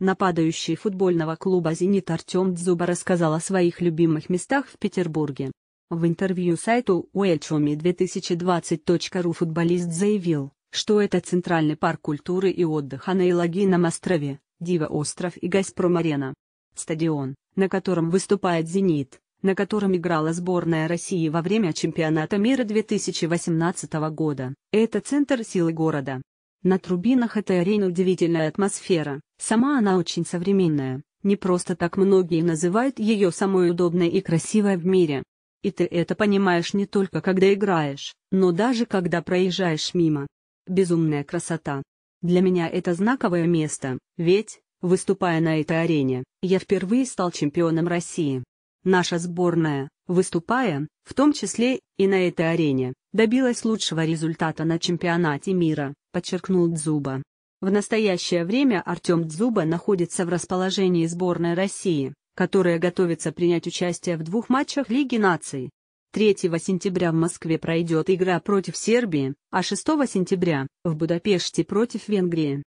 Нападающий футбольного клуба «Зенит» Артем Дзуба рассказал о своих любимых местах в Петербурге. В интервью сайту uelchumi2020.ru футболист заявил, что это Центральный парк культуры и отдыха на Елагином острове, Дива-остров и Газпром-арена. Стадион, на котором выступает «Зенит», на котором играла сборная России во время чемпионата мира 2018 года. Это центр силы города. На трубинах этой арены удивительная атмосфера, сама она очень современная, не просто так многие называют ее самой удобной и красивой в мире. И ты это понимаешь не только когда играешь, но даже когда проезжаешь мимо. Безумная красота. Для меня это знаковое место, ведь, выступая на этой арене, я впервые стал чемпионом России. Наша сборная, выступая, в том числе и на этой арене, добилась лучшего результата на чемпионате мира подчеркнул Дзуба. В настоящее время Артем Дзуба находится в расположении сборной России, которая готовится принять участие в двух матчах Лиги наций. 3 сентября в Москве пройдет игра против Сербии, а 6 сентября – в Будапеште против Венгрии.